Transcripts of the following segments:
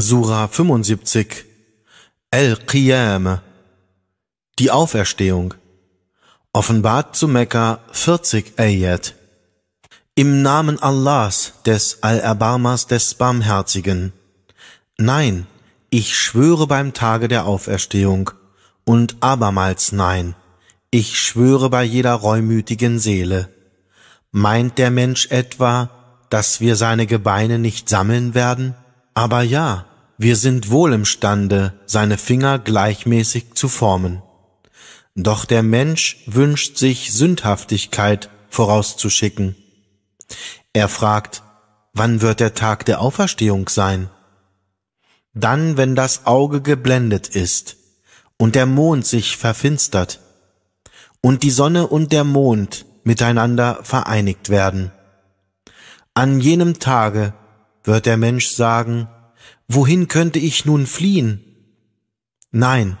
Sura 75 el qiyam Die Auferstehung Offenbart zu Mekka 40 Ayat Im Namen Allahs, des al Allerbarmers, des Barmherzigen Nein, ich schwöre beim Tage der Auferstehung und abermals nein, ich schwöre bei jeder reumütigen Seele. Meint der Mensch etwa, dass wir seine Gebeine nicht sammeln werden? Aber ja, wir sind wohl imstande, seine Finger gleichmäßig zu formen. Doch der Mensch wünscht sich Sündhaftigkeit vorauszuschicken. Er fragt, wann wird der Tag der Auferstehung sein? Dann, wenn das Auge geblendet ist und der Mond sich verfinstert und die Sonne und der Mond miteinander vereinigt werden. An jenem Tage wird der Mensch sagen, wohin könnte ich nun fliehen? Nein,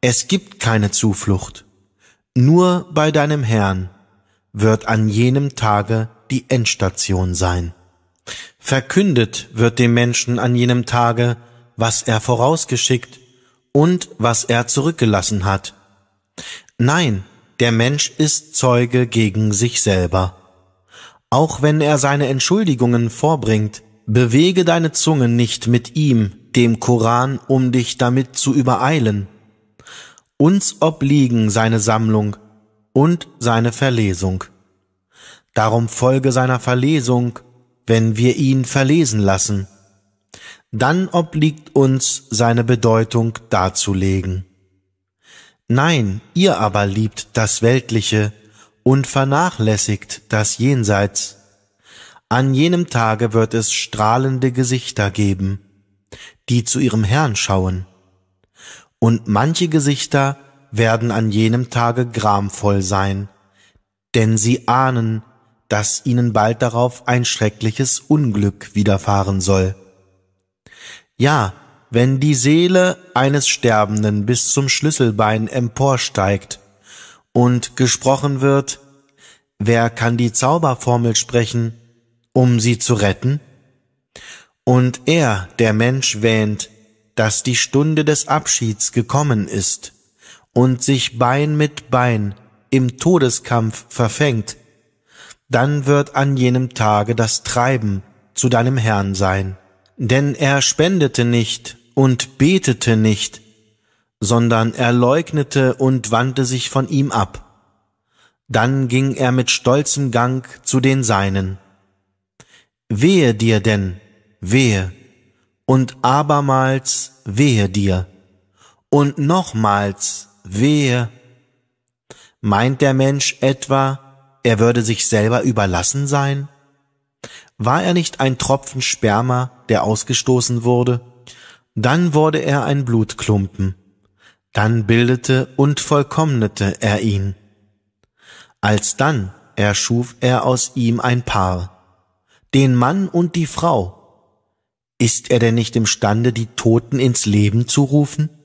es gibt keine Zuflucht. Nur bei deinem Herrn wird an jenem Tage die Endstation sein. Verkündet wird dem Menschen an jenem Tage, was er vorausgeschickt und was er zurückgelassen hat. Nein, der Mensch ist Zeuge gegen sich selber. Auch wenn er seine Entschuldigungen vorbringt, Bewege deine Zunge nicht mit ihm, dem Koran, um dich damit zu übereilen. Uns obliegen seine Sammlung und seine Verlesung. Darum folge seiner Verlesung, wenn wir ihn verlesen lassen. Dann obliegt uns seine Bedeutung darzulegen. Nein, ihr aber liebt das Weltliche und vernachlässigt das Jenseits. An jenem Tage wird es strahlende Gesichter geben, die zu ihrem Herrn schauen. Und manche Gesichter werden an jenem Tage gramvoll sein, denn sie ahnen, dass ihnen bald darauf ein schreckliches Unglück widerfahren soll. Ja, wenn die Seele eines Sterbenden bis zum Schlüsselbein emporsteigt und gesprochen wird, wer kann die Zauberformel sprechen, um sie zu retten? Und er, der Mensch, wähnt, dass die Stunde des Abschieds gekommen ist und sich Bein mit Bein im Todeskampf verfängt, dann wird an jenem Tage das Treiben zu deinem Herrn sein. Denn er spendete nicht und betete nicht, sondern er leugnete und wandte sich von ihm ab. Dann ging er mit stolzem Gang zu den Seinen. Wehe dir denn, wehe, und abermals wehe dir, und nochmals wehe. Meint der Mensch etwa, er würde sich selber überlassen sein? War er nicht ein Tropfen Sperma, der ausgestoßen wurde? Dann wurde er ein Blutklumpen. Dann bildete und vollkommnete er ihn. Alsdann erschuf er aus ihm ein Paar den Mann und die Frau. Ist er denn nicht imstande, die Toten ins Leben zu rufen?